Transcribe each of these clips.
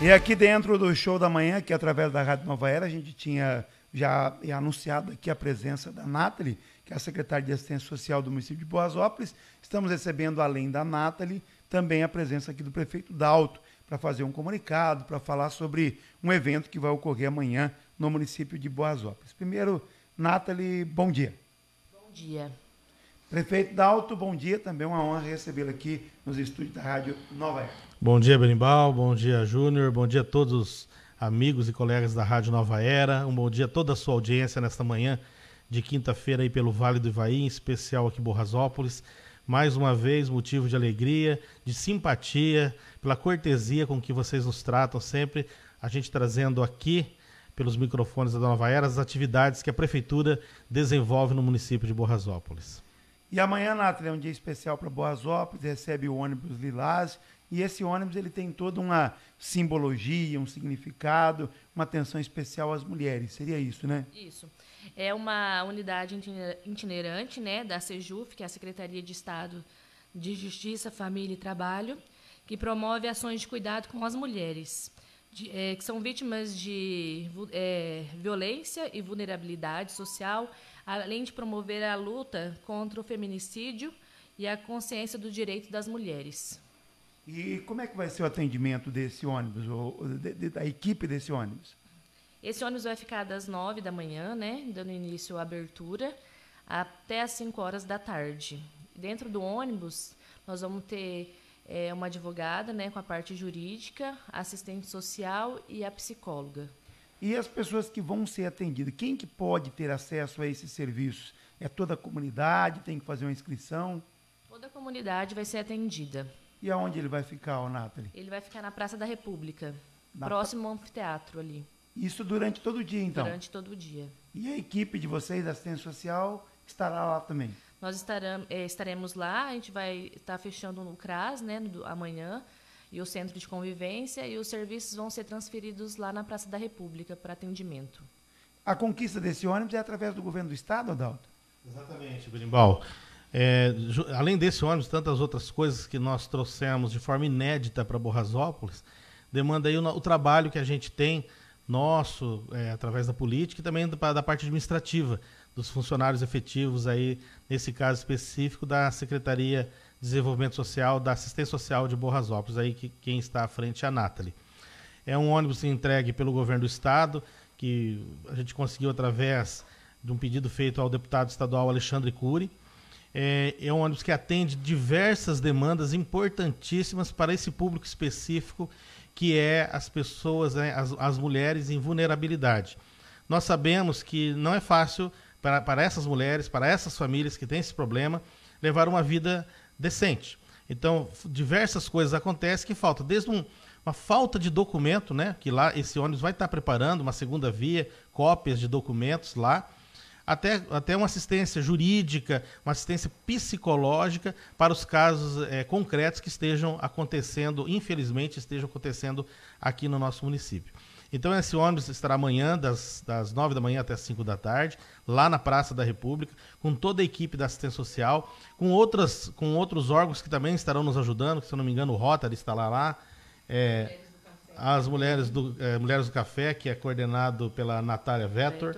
E aqui dentro do show da manhã, que através da Rádio Nova Era, a gente tinha já anunciado aqui a presença da Nathalie, que é a secretária de assistência social do município de Boasópolis. Estamos recebendo, além da Nathalie, também a presença aqui do prefeito Dalto, para fazer um comunicado, para falar sobre um evento que vai ocorrer amanhã no município de Boasópolis. Primeiro, Nathalie, bom dia. Bom dia. Prefeito Dalto, bom dia. Também uma honra recebê-lo aqui nos estúdios da Rádio Nova Era. Bom dia, Berimbau. Bom dia, Júnior. Bom dia a todos os amigos e colegas da Rádio Nova Era. Um bom dia a toda a sua audiência nesta manhã de quinta-feira aí pelo Vale do Ivaí, em especial aqui em Borrasópolis. Mais uma vez, motivo de alegria, de simpatia, pela cortesia com que vocês nos tratam sempre. A gente trazendo aqui pelos microfones da Nova Era as atividades que a Prefeitura desenvolve no município de Borrasópolis. E amanhã, Nathalie, é um dia especial para Boasópolis, recebe o ônibus Lilás, e esse ônibus ele tem toda uma simbologia, um significado, uma atenção especial às mulheres. Seria isso, né? Isso. É uma unidade itinerante né, da SEJUF, que é a Secretaria de Estado de Justiça, Família e Trabalho, que promove ações de cuidado com as mulheres de, é, que são vítimas de é, violência e vulnerabilidade social, além de promover a luta contra o feminicídio e a consciência do direito das mulheres. E como é que vai ser o atendimento desse ônibus, ou de, de, da equipe desse ônibus? Esse ônibus vai ficar das 9 da manhã, né, dando início à abertura, até as 5 horas da tarde. Dentro do ônibus, nós vamos ter é uma advogada, né, com a parte jurídica, assistente social e a psicóloga. E as pessoas que vão ser atendidas, quem que pode ter acesso a esses serviços? É toda a comunidade, tem que fazer uma inscrição? Toda a comunidade vai ser atendida. E aonde ele vai ficar, Nathalie? Ele vai ficar na Praça da República, na próximo ao anfiteatro ali. Isso durante todo o dia, então? Durante todo o dia. E a equipe de vocês da assistência social estará lá também? Nós estaremos, é, estaremos lá, a gente vai estar tá fechando no CRAS, né, amanhã, e o Centro de Convivência, e os serviços vão ser transferidos lá na Praça da República para atendimento. A conquista desse ônibus é através do governo do Estado, Adalto? Exatamente, Brimbal É, além desse ônibus, tantas outras coisas que nós trouxemos de forma inédita para Borrasópolis, demanda aí o, o, trabalho que a gente tem, nosso, é, através da política e também da, da parte administrativa, dos funcionários efetivos aí, nesse caso específico, da Secretaria de Desenvolvimento Social, da Assistência Social de Borrasópolis, aí que, quem está à frente é a Nathalie. É um ônibus entregue pelo governo do estado, que a gente conseguiu através de um pedido feito ao deputado estadual Alexandre Cury. É, é um ônibus que atende diversas demandas importantíssimas para esse público específico, que é as pessoas, né, as, as mulheres em vulnerabilidade. Nós sabemos que não é fácil para, para essas mulheres, para essas famílias que têm esse problema, levar uma vida decente. Então, diversas coisas acontecem que faltam, desde um, uma falta de documento, né? Que lá esse ônibus vai estar preparando uma segunda via, cópias de documentos lá, até, até uma assistência jurídica, uma assistência psicológica para os casos é, concretos que estejam acontecendo, infelizmente, estejam acontecendo aqui no nosso município. Então esse ônibus estará amanhã, das, das 9 da manhã até as 5 da tarde, lá na Praça da República, com toda a equipe da assistência social, com, outras, com outros órgãos que também estarão nos ajudando, que, se eu não me engano, o Rotary está lá. É, as mulheres do, é, mulheres do Café, que é coordenado pela Natália Vettor.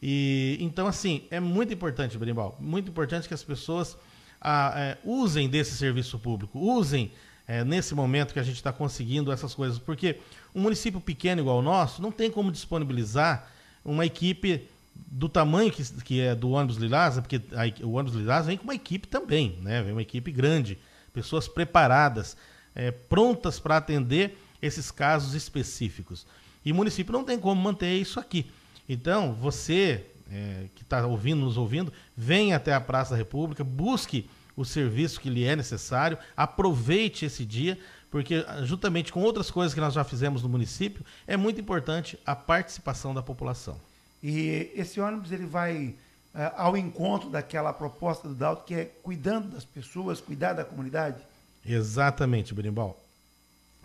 E, então, assim, é muito importante, Brimbal muito importante que as pessoas ah, é, usem desse serviço público, usem é, nesse momento que a gente está conseguindo essas coisas, porque um município pequeno igual o nosso não tem como disponibilizar uma equipe do tamanho que, que é do ônibus Lilás, porque a, o ônibus Lilás vem com uma equipe também, né? Vem uma equipe grande, pessoas preparadas, é, prontas para atender esses casos específicos. E o município não tem como manter isso aqui. Então, você é, que está ouvindo, nos ouvindo, venha até a Praça da República, busque o serviço que lhe é necessário, aproveite esse dia, porque ah, juntamente com outras coisas que nós já fizemos no município, é muito importante a participação da população. E esse ônibus ele vai é, ao encontro daquela proposta do Dalto, que é cuidando das pessoas, cuidar da comunidade? Exatamente, Brimbal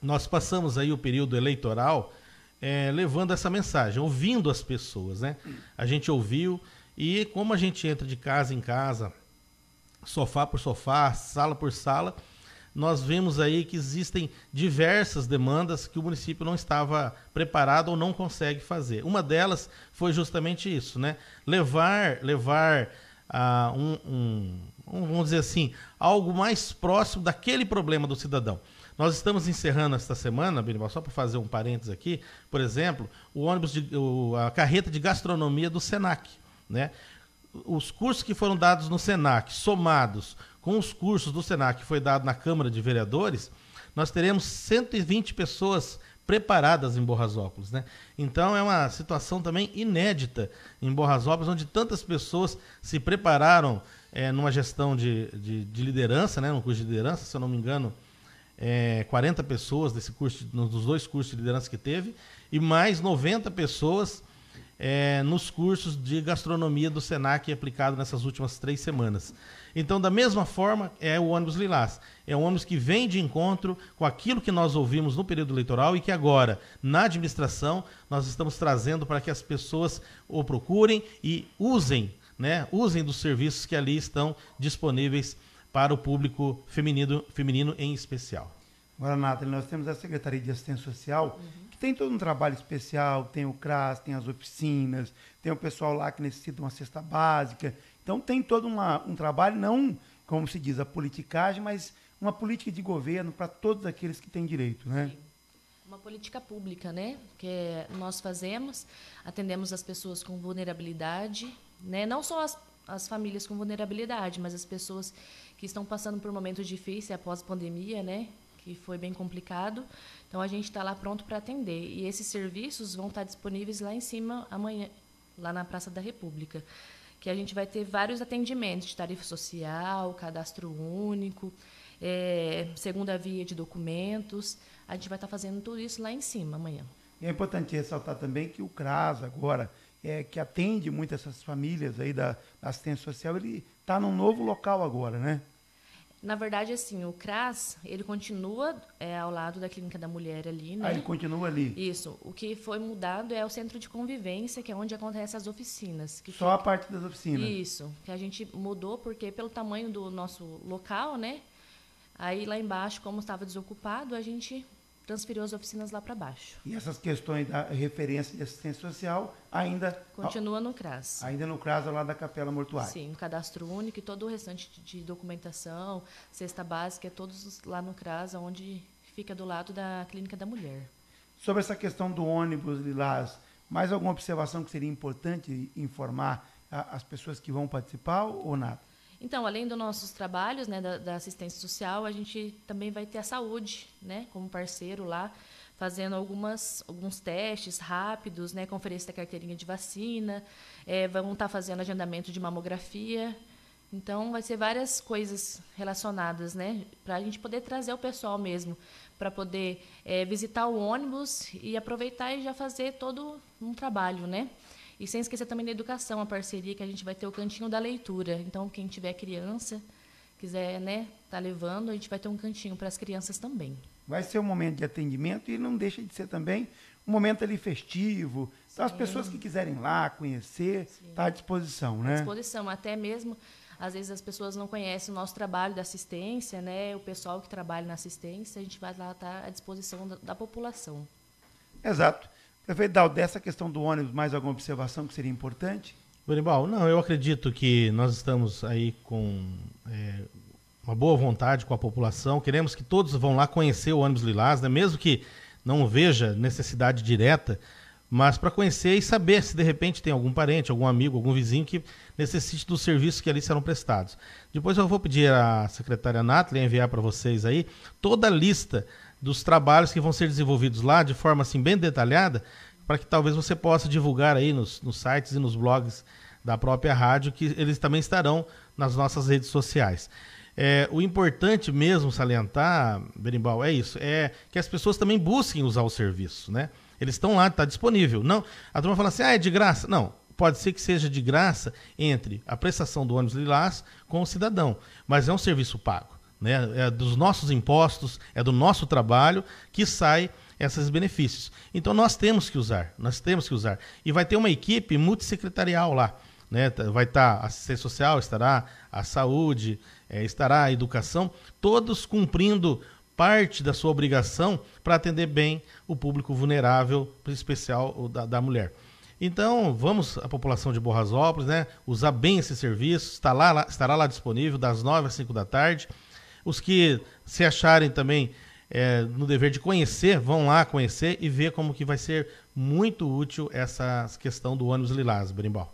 Nós passamos aí o período eleitoral é, levando essa mensagem, ouvindo as pessoas, né? A gente ouviu e como a gente entra de casa em casa, sofá por sofá, sala por sala, nós vemos aí que existem diversas demandas que o município não estava preparado ou não consegue fazer. Uma delas foi justamente isso, né? Levar, levar uh, um, um, vamos dizer assim, algo mais próximo daquele problema do cidadão. Nós estamos encerrando esta semana, Benival, só para fazer um parênteses aqui, por exemplo, o ônibus de, o, a carreta de gastronomia do Senac, né? os cursos que foram dados no SENAC, somados com os cursos do SENAC que foi dado na Câmara de Vereadores, nós teremos 120 pessoas preparadas em Borrasópolis, né? Então é uma situação também inédita em Borrasópolis, onde tantas pessoas se prepararam é, numa gestão de, de, de, liderança, né? No curso de liderança, se eu não me engano, é, eh, 40 pessoas desse curso, dos dois cursos de liderança que teve, e mais 90 pessoas é, nos cursos de gastronomia do Senac aplicado nessas últimas três semanas. Então, da mesma forma, é o ônibus Lilás. É um ônibus que vem de encontro com aquilo que nós ouvimos no período eleitoral e que agora, na administração, nós estamos trazendo para que as pessoas o procurem e usem, né? Usem dos serviços que ali estão disponíveis para o público feminino, feminino em especial. Agora, Nathalie, nós temos a Secretaria de Assistência Social, uhum tem todo um trabalho especial, tem o CRAS, tem as oficinas, tem o pessoal lá que necessita de uma cesta básica. Então tem todo uma, um trabalho, não, como se diz, a politicagem, mas uma política de governo para todos aqueles que têm direito, né? Sim. Uma política pública, né? Que nós fazemos, atendemos as pessoas com vulnerabilidade, né? Não só as, as famílias com vulnerabilidade, mas as pessoas que estão passando por momentos difíceis após a pandemia, né? que foi bem complicado. Então a gente está lá pronto para atender. E esses serviços vão estar tá disponíveis lá em cima amanhã, lá na Praça da República, que a gente vai ter vários atendimentos de tarifa social, cadastro único, é, segunda via de documentos. A gente vai estar tá fazendo tudo isso lá em cima amanhã. É importante ressaltar também que o CRAS agora, é, que atende muitas essas famílias aí da, da assistência social, ele está num novo local agora, né? Na verdade, assim, o CRAS, ele continua é, ao lado da Clínica da Mulher ali, né? Ah, ele né? continua ali? Isso. O que foi mudado é o centro de convivência, que é onde acontecem as oficinas. Que Só fica... a parte das oficinas? Isso. Que a gente mudou porque, pelo tamanho do nosso local, né? Aí lá embaixo, como estava desocupado, a gente transferiu as oficinas lá para baixo. E essas questões da referência de assistência social ainda... Continua no CRAS. Ainda no CRAS, lá da Capela Mortuária. Sim, um cadastro único e todo o restante de documentação, cesta básica, é todos lá no CRAS, onde fica do lado da Clínica da Mulher. Sobre essa questão do ônibus, Lilás, mais alguma observação que seria importante informar a, as pessoas que vão participar ou nada? Então, além dos nossos trabalhos né, da, da, assistência social, a gente também vai ter a saúde né, como parceiro lá, fazendo algumas, alguns testes rápidos, né, conferência da carteirinha de vacina, é, vão estar tá fazendo agendamento de mamografia. Então, vai ser várias coisas relacionadas, né, para a gente poder trazer o pessoal mesmo, para poder é, visitar o ônibus e aproveitar e já fazer todo um trabalho, né? E sem esquecer também da educação, a parceria que a gente vai ter o cantinho da leitura. Então, quem tiver criança, quiser né, tá levando, a gente vai ter um cantinho para as crianças também. Vai ser um momento de atendimento e não deixa de ser também um momento ali festivo. Sim. Então, as pessoas que quiserem lá conhecer, está à disposição, né? À disposição, até mesmo às vezes as pessoas não conhecem o nosso trabalho da assistência, né? O pessoal que trabalha na assistência, a gente vai lá estar tá à disposição da, da população. Exato. Prefeito Dal, dessa questão do ônibus, mais alguma observação que seria importante? Dorival, não, eu acredito que nós estamos aí com é, uma boa vontade com a população, queremos que todos vão lá conhecer o ônibus Lilás, né? mesmo que não veja necessidade direta, mas para conhecer e saber se de repente tem algum parente, algum amigo, algum vizinho que necessite dos serviços que ali serão prestados. Depois eu vou pedir à secretária Nathalie enviar para vocês aí toda a lista dos trabalhos que vão ser desenvolvidos lá de forma assim bem detalhada, para que talvez você possa divulgar aí nos, nos sites e nos blogs da própria rádio, que eles também estarão nas nossas redes sociais. É, o importante mesmo salientar, Berimbau, é isso, é que as pessoas também busquem usar o serviço, né? Eles estão lá, está disponível. Não, a turma fala assim, ah, é de graça. Não, pode ser que seja de graça entre a prestação do ônibus lilás com o cidadão, mas é um serviço pago né? É dos nossos impostos, é do nosso trabalho que sai esses benefícios. Então nós temos que usar, nós temos que usar. E vai ter uma equipe multissecretarial lá. Né? Tá, vai estar tá a assistência social, estará a saúde, é, estará a educação, todos cumprindo parte da sua obrigação para atender bem o público vulnerável, especial da, da mulher. Então, vamos a população de Borrasópolis, né? Usar bem esse serviço, estará lá, estará lá disponível das 9 às 5 da tarde. Os que se acharem também é, no dever de conhecer, vão lá conhecer e ver como que vai ser muito útil essa questão do ônibus lilás, brimbal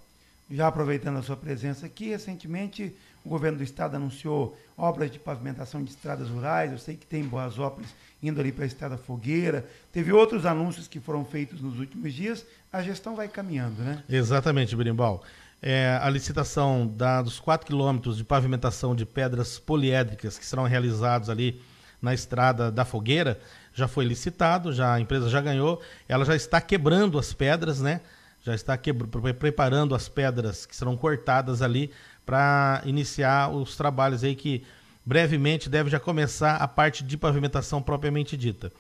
Já aproveitando a sua presença aqui, recentemente o governo do estado anunciou obras de pavimentação de estradas rurais, eu sei que tem boas obras indo ali para a Estrada Fogueira, teve outros anúncios que foram feitos nos últimos dias, a gestão vai caminhando, né? Exatamente, brimbal é, a licitação da, dos 4 quilômetros de pavimentação de pedras poliédricas que serão realizados ali na estrada da Fogueira já foi licitado, já a empresa já ganhou, ela já está quebrando as pedras, né? Já está quebr... preparando as pedras que serão cortadas ali para iniciar os trabalhos aí que brevemente deve já começar a parte de pavimentação propriamente dita.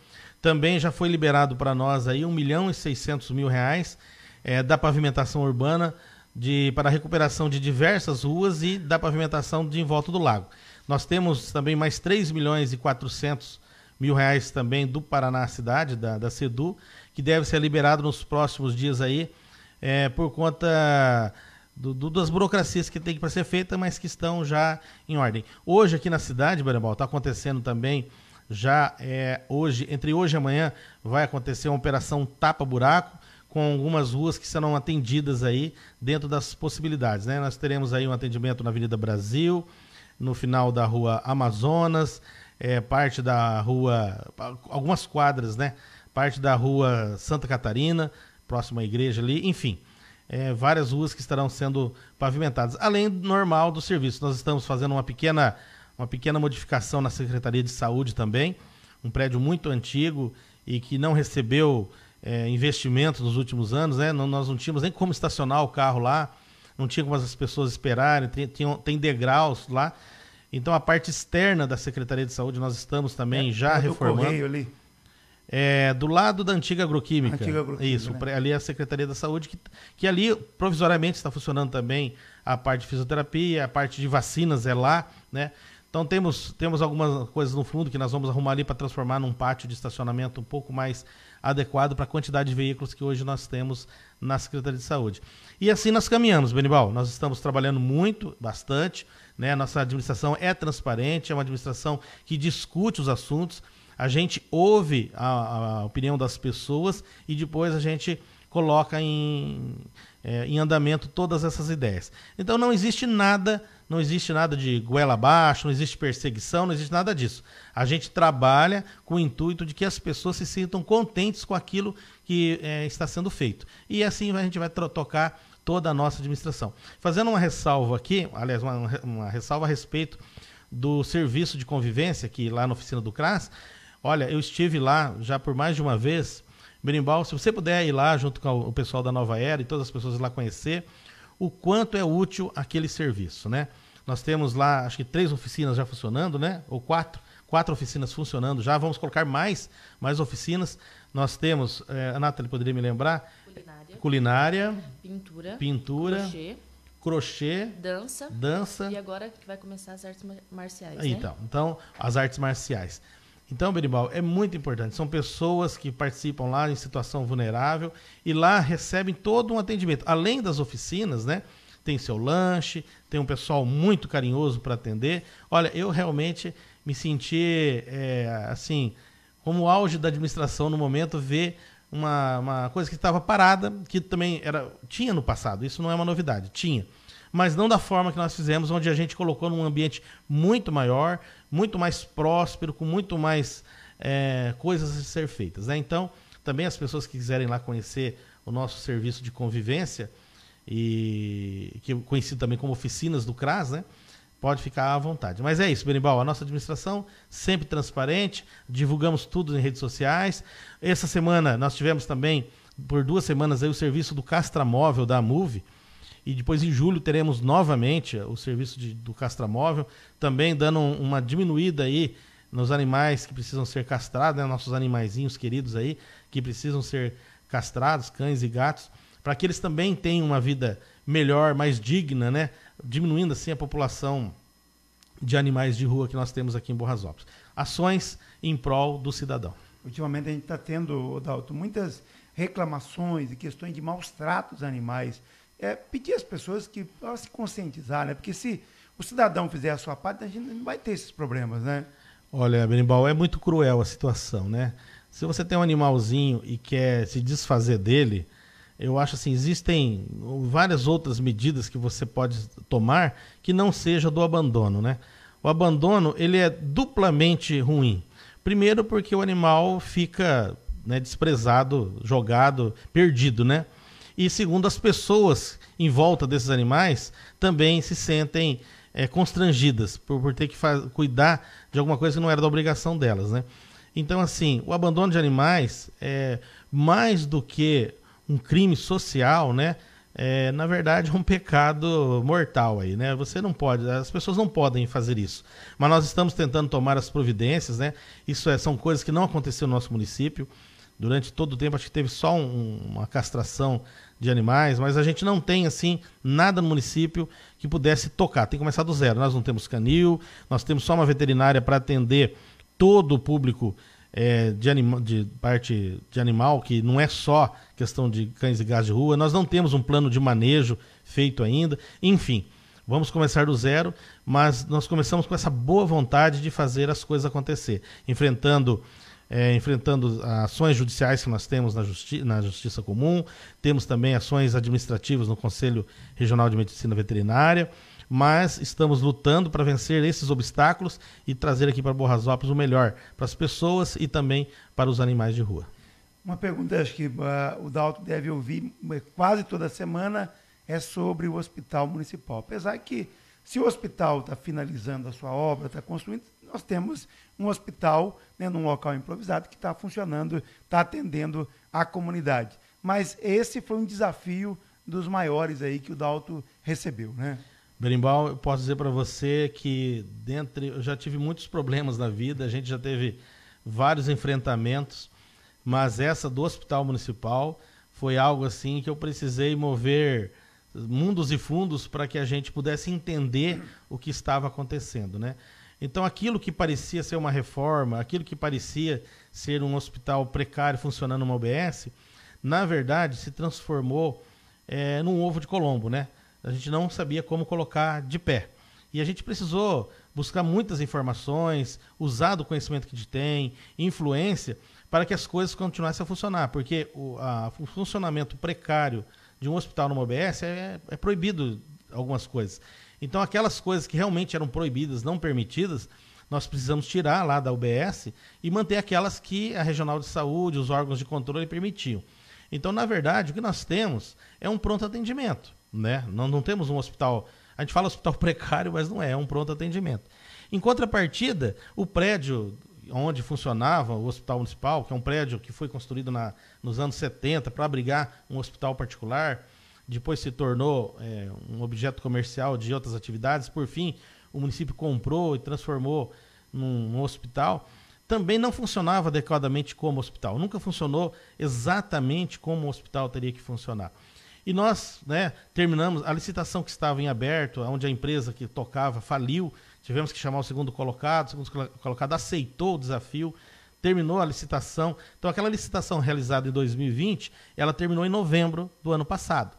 Também já foi liberado para nós aí 1 milhão e 600 mil reais é, da pavimentação urbana de, para a recuperação de diversas ruas e da pavimentação de em volta do lago. Nós temos também mais 3 milhões e 400 mil reais também do Paraná Cidade, da, da CEDU, que deve ser liberado nos próximos dias aí, é, por conta do, do, das burocracias que tem para ser feita, mas que estão já em ordem. Hoje aqui na cidade, Barambal, está acontecendo também já é, hoje, entre hoje e amanhã, vai acontecer uma operação tapa-buraco, com algumas ruas que serão atendidas aí dentro das possibilidades. Né? Nós teremos aí um atendimento na Avenida Brasil, no final da Rua Amazonas, é, parte da rua, algumas quadras, né? Parte da Rua Santa Catarina, próxima à igreja ali, enfim. É, várias ruas que estarão sendo pavimentadas, além do normal do serviço. Nós estamos fazendo uma pequena, uma pequena modificação na Secretaria de Saúde também, um prédio muito antigo e que não recebeu é, investimento nos últimos anos, né? Não, nós não tínhamos nem como estacionar o carro lá, não tinha como as pessoas esperarem, tem, tem, tem degraus lá. Então a parte externa da Secretaria de Saúde nós estamos também é, já é reformando. Correio ali. É, do lado da antiga agroquímica. Antiga agroquímica Isso, né? ali é a Secretaria da Saúde, que, que ali provisoriamente está funcionando também a parte de fisioterapia, a parte de vacinas é lá, né? Então temos, temos algumas coisas no fundo que nós vamos arrumar ali para transformar num pátio de estacionamento um pouco mais adequado para a quantidade de veículos que hoje nós temos na Secretaria de Saúde. E assim nós caminhamos, Benibal. Nós estamos trabalhando muito, bastante. Né? Nossa administração é transparente, é uma administração que discute os assuntos. A gente ouve a, a opinião das pessoas e depois a gente coloca em, é, em andamento todas essas ideias. Então não existe nada, não existe nada de goela abaixo, não existe perseguição, não existe nada disso. A gente trabalha com o intuito de que as pessoas se sintam contentes com aquilo que é, está sendo feito. E assim a gente vai tocar toda a nossa administração. Fazendo uma ressalva aqui, aliás, uma, uma ressalva a respeito do serviço de convivência, que lá na oficina do CRAS, olha, eu estive lá já por mais de uma vez Berimbau. Se você puder ir lá junto com o pessoal da Nova Era e todas as pessoas lá conhecer o quanto é útil aquele serviço, né? Nós temos lá, acho que três oficinas já funcionando, né? Ou quatro, quatro oficinas funcionando já. Vamos colocar mais, mais oficinas. Nós temos, é, a Nathalie poderia me lembrar? Culinária. Culinária pintura. Pintura. Crochê crochê, dança, dança e agora que vai começar as artes marciais. Então, né? então as artes marciais. Então, Benibal, é muito importante. São pessoas que participam lá em situação vulnerável e lá recebem todo um atendimento. Além das oficinas, né? Tem seu lanche, tem um pessoal muito carinhoso para atender. Olha, eu realmente me senti, é, assim, como o auge da administração no momento, ver uma, uma coisa que estava parada, que também era tinha no passado, isso não é uma novidade, tinha mas não da forma que nós fizemos, onde a gente colocou num ambiente muito maior, muito mais próspero, com muito mais é, coisas a ser feitas. Né? Então, também as pessoas que quiserem lá conhecer o nosso serviço de convivência, e que conhecido também como oficinas do CRAS, né? Pode ficar à vontade. Mas é isso, Benimbal. A nossa administração sempre transparente, divulgamos tudo em redes sociais. Essa semana nós tivemos também, por duas semanas, aí, o serviço do Castramóvel da Move e depois em julho teremos novamente o serviço de, do castramóvel, também dando uma diminuída aí nos animais que precisam ser castrados, né? nossos animaizinhos queridos aí, que precisam ser castrados, cães e gatos, para que eles também tenham uma vida melhor, mais digna, né? Diminuindo assim a população de animais de rua que nós temos aqui em Borrasópolis. Ações em prol do cidadão. Ultimamente a gente está tendo, Dalton, muitas reclamações e questões de maus tratos animais é pedir às pessoas que elas se conscientizar, né? Porque se o cidadão fizer a sua parte, a gente não vai ter esses problemas, né? Olha, Benimbal, é muito cruel a situação, né? Se você tem um animalzinho e quer se desfazer dele, eu acho assim, existem várias outras medidas que você pode tomar que não seja do abandono, né? O abandono, ele é duplamente ruim. Primeiro porque o animal fica né, desprezado, jogado, perdido, né? E segundo, as pessoas em volta desses animais também se sentem é, constrangidas por, por ter que cuidar de alguma coisa que não era da obrigação delas, né? Então, assim, o abandono de animais é mais do que um crime social, né? É, na verdade, é um pecado mortal aí, né? Você não pode, as pessoas não podem fazer isso. Mas nós estamos tentando tomar as providências, né? Isso é, são coisas que não aconteceu no nosso município. Durante todo o tempo, acho que teve só um, uma castração de animais, mas a gente não tem assim nada no município que pudesse tocar. Tem que começar do zero. Nós não temos canil, nós temos só uma veterinária para atender todo o público é, de, anima, de parte de animal, que não é só questão de cães e gás de rua. Nós não temos um plano de manejo feito ainda. Enfim, vamos começar do zero, mas nós começamos com essa boa vontade de fazer as coisas acontecer, enfrentando é, enfrentando ações judiciais que nós temos na, justi na Justiça Comum, temos também ações administrativas no Conselho Regional de Medicina Veterinária, mas estamos lutando para vencer esses obstáculos e trazer aqui para Borrasópolis o melhor para as pessoas e também para os animais de rua. Uma pergunta acho que uh, o Dalto deve ouvir é, quase toda semana é sobre o hospital municipal. Apesar que, se o hospital está finalizando a sua obra, está construindo, nós temos um hospital, né, num local improvisado, que está funcionando, está atendendo a comunidade. Mas esse foi um desafio dos maiores aí que o Dalto recebeu, né? Berimbau, eu posso dizer para você que dentre, eu já tive muitos problemas na vida, a gente já teve vários enfrentamentos, mas essa do Hospital Municipal foi algo assim que eu precisei mover mundos e fundos para que a gente pudesse entender o que estava acontecendo, né? Então, aquilo que parecia ser uma reforma, aquilo que parecia ser um hospital precário funcionando uma OBS, na verdade se transformou é, num ovo de Colombo, né? A gente não sabia como colocar de pé. E a gente precisou buscar muitas informações, usar do conhecimento que a gente tem, influência, para que as coisas continuassem a funcionar, porque o, a, o funcionamento precário de um hospital numa OBS é, é proibido algumas coisas. Então, aquelas coisas que realmente eram proibidas, não permitidas, nós precisamos tirar lá da UBS e manter aquelas que a Regional de Saúde, os órgãos de controle permitiam. Então, na verdade, o que nós temos é um pronto atendimento, né? Não, não temos um hospital, a gente fala hospital precário, mas não é, é um pronto atendimento. Em contrapartida, o prédio onde funcionava o Hospital Municipal, que é um prédio que foi construído na, nos anos 70 para abrigar um hospital particular, depois se tornou é, um objeto comercial de outras atividades. Por fim, o município comprou e transformou num hospital. Também não funcionava adequadamente como hospital. Nunca funcionou exatamente como o hospital teria que funcionar. E nós né, terminamos a licitação que estava em aberto, onde a empresa que tocava faliu, tivemos que chamar o segundo colocado, o segundo colocado aceitou o desafio, terminou a licitação. Então, aquela licitação realizada em 2020, ela terminou em novembro do ano passado.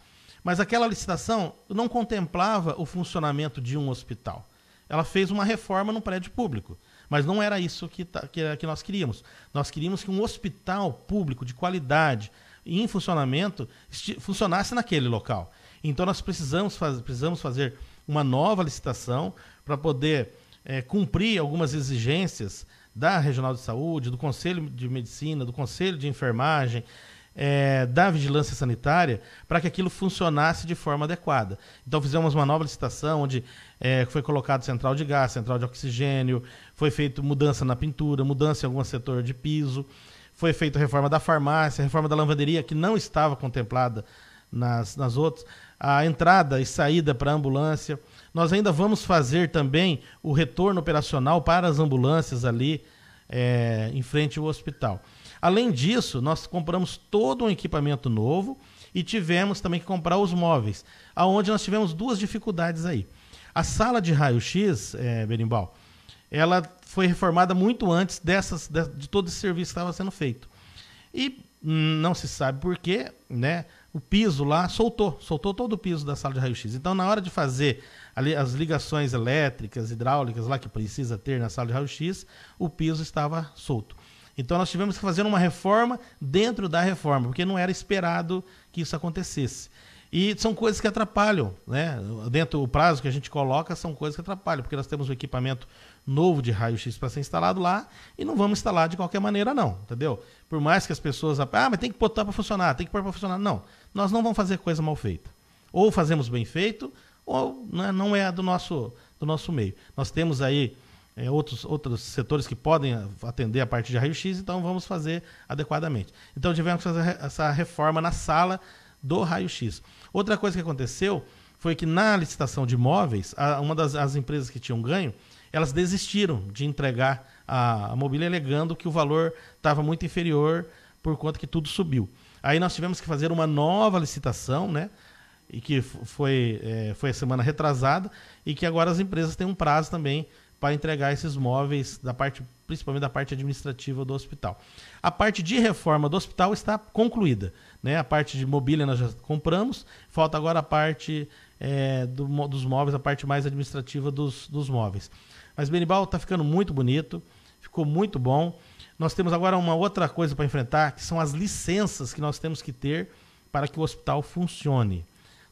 Mas aquela licitação não contemplava o funcionamento de um hospital. Ela fez uma reforma no prédio público. Mas não era isso que, tá, que, que nós queríamos. Nós queríamos que um hospital público de qualidade em funcionamento funcionasse naquele local. Então nós precisamos, faz, precisamos fazer uma nova licitação para poder é, cumprir algumas exigências da Regional de Saúde, do Conselho de Medicina, do Conselho de Enfermagem, é, da vigilância sanitária para que aquilo funcionasse de forma adequada. Então fizemos uma nova licitação onde é, foi colocado central de gás, central de oxigênio, foi feita mudança na pintura, mudança em algum setor de piso, foi feita reforma da farmácia, reforma da lavanderia que não estava contemplada nas, nas outras, a entrada e saída para ambulância. Nós ainda vamos fazer também o retorno operacional para as ambulâncias ali é, em frente ao hospital. Além disso, nós compramos todo um equipamento novo e tivemos também que comprar os móveis, aonde nós tivemos duas dificuldades aí. A sala de raio-x, é, Berimbau, ela foi reformada muito antes dessas, de, de todo esse serviço que estava sendo feito. E não se sabe porquê, né? O piso lá soltou, soltou todo o piso da sala de raio-x. Então, na hora de fazer ali, as ligações elétricas, hidráulicas lá que precisa ter na sala de raio-x, o piso estava solto. Então nós tivemos que fazer uma reforma dentro da reforma, porque não era esperado que isso acontecesse. E são coisas que atrapalham, né? Dentro do prazo que a gente coloca, são coisas que atrapalham, porque nós temos um equipamento novo de raio-x para ser instalado lá e não vamos instalar de qualquer maneira, não, entendeu? Por mais que as pessoas. Ah, mas tem que botar para funcionar, tem que pôr para funcionar. Não, nós não vamos fazer coisa mal feita. Ou fazemos bem feito, ou né, não é do nosso, do nosso meio. Nós temos aí é, outros, outros setores que podem atender a parte de raio-x, então vamos fazer adequadamente. Então tivemos que fazer essa reforma na sala do raio-x. Outra coisa que aconteceu foi que na licitação de imóveis, a, uma das as empresas que tinham ganho, elas desistiram de entregar a, a mobília, alegando que o valor estava muito inferior por conta que tudo subiu. Aí nós tivemos que fazer uma nova licitação, né? E que foi, é, foi a semana retrasada, e que agora as empresas têm um prazo também para entregar esses móveis da parte principalmente da parte administrativa do hospital. A parte de reforma do hospital está concluída, né? A parte de mobília nós já compramos, falta agora a parte é, do, dos móveis, a parte mais administrativa dos, dos móveis. Mas Benibal está ficando muito bonito, ficou muito bom. Nós temos agora uma outra coisa para enfrentar, que são as licenças que nós temos que ter para que o hospital funcione.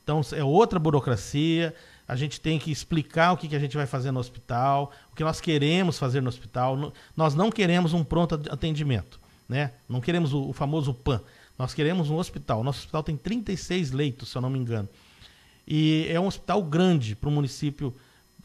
Então é outra burocracia, a gente tem que explicar o que, que a gente vai fazer no hospital, o que nós queremos fazer no hospital. Nós não queremos um pronto atendimento, né? Não queremos o, o famoso PAN. Nós queremos um hospital. Nosso hospital tem 36 leitos, se eu não me engano. E é um hospital grande para o município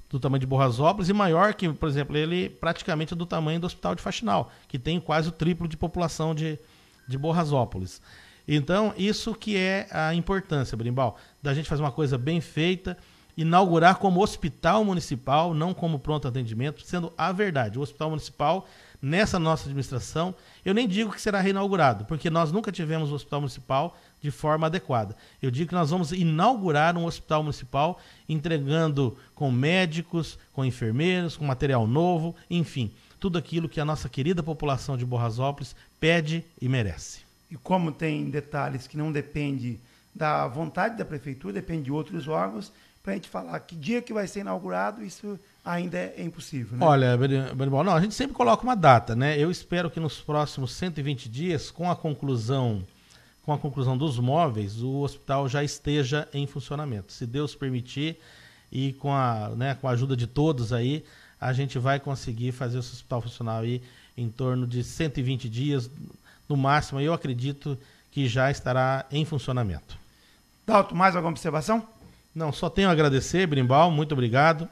do tamanho de Borrasópolis e maior que, por exemplo, ele praticamente é do tamanho do hospital de Faxinal, que tem quase o triplo de população de, de Borrasópolis. Então, isso que é a importância, Brimbal, da gente fazer uma coisa bem feita, inaugurar como hospital municipal, não como pronto atendimento, sendo a verdade. O hospital municipal, nessa nossa administração, eu nem digo que será reinaugurado, porque nós nunca tivemos um hospital municipal de forma adequada. Eu digo que nós vamos inaugurar um hospital municipal, entregando com médicos, com enfermeiros, com material novo, enfim, tudo aquilo que a nossa querida população de Borrasópolis pede e merece. E como tem detalhes que não depende da vontade da prefeitura, depende de outros órgãos, para a gente falar que dia que vai ser inaugurado, isso ainda é impossível. Né? Olha, Benibol, não, a gente sempre coloca uma data, né? Eu espero que nos próximos 120 dias, com a conclusão com a conclusão dos móveis, o hospital já esteja em funcionamento. Se Deus permitir e com a, né, com a ajuda de todos aí, a gente vai conseguir fazer esse hospital funcionar aí em torno de 120 dias, no máximo, eu acredito que já estará em funcionamento. Doutor, mais alguma observação? Não, só tenho a agradecer, Brimbal, muito obrigado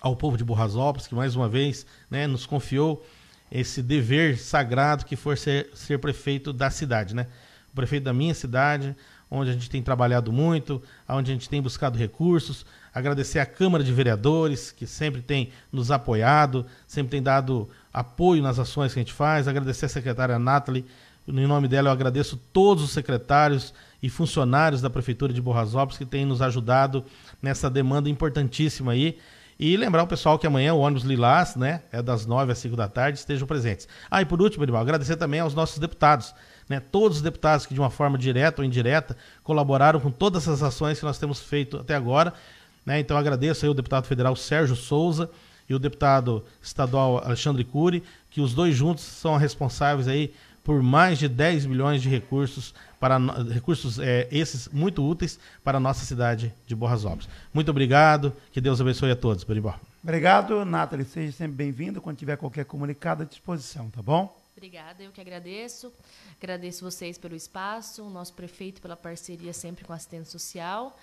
ao povo de Borrasópolis, que mais uma vez né, nos confiou esse dever sagrado que for ser, ser prefeito da cidade, né? O prefeito da minha cidade, onde a gente tem trabalhado muito, onde a gente tem buscado recursos. Agradecer à Câmara de Vereadores, que sempre tem nos apoiado, sempre tem dado apoio nas ações que a gente faz. Agradecer à secretária Nathalie, em nome dela, eu agradeço todos os secretários e funcionários da Prefeitura de Borrasópolis que têm nos ajudado nessa demanda importantíssima aí. E lembrar o pessoal que amanhã o ônibus Lilás, né, é das nove às cinco da tarde, estejam presentes. Ah, e por último, Edival, agradecer também aos nossos deputados, né, todos os deputados que de uma forma direta ou indireta colaboraram com todas essas ações que nós temos feito até agora. Né, então agradeço aí o deputado federal Sérgio Souza e o deputado estadual Alexandre Cury, que os dois juntos são responsáveis aí por mais de 10 milhões de recursos, para recursos é, esses muito úteis para a nossa cidade de Obras. Muito obrigado, que Deus abençoe a todos, Beribó. Obrigado, Nathalie, seja sempre bem-vindo, quando tiver qualquer comunicado à disposição, tá bom? Obrigada, eu que agradeço. Agradeço vocês pelo espaço, o nosso prefeito pela parceria sempre com a assistência social.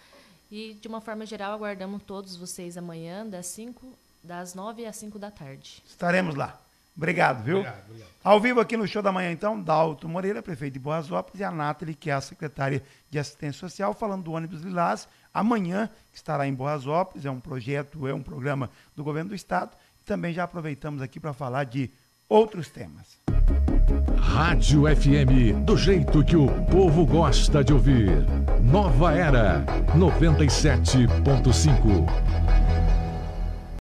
E, de uma forma geral, aguardamos todos vocês amanhã, das, 5, das 9 às 5 da tarde. Estaremos lá. Obrigado, viu? Obrigado, obrigado. Ao vivo aqui no Show da Manhã, então, Dalto Moreira, prefeito de Boas e a Nathalie, que é a secretária de Assistência Social, falando do ônibus Lilás, amanhã, que estará em Boas é um projeto, é um programa do governo do Estado. Também já aproveitamos aqui para falar de outros temas. Rádio FM, do jeito que o povo gosta de ouvir. Nova Era, 97.5.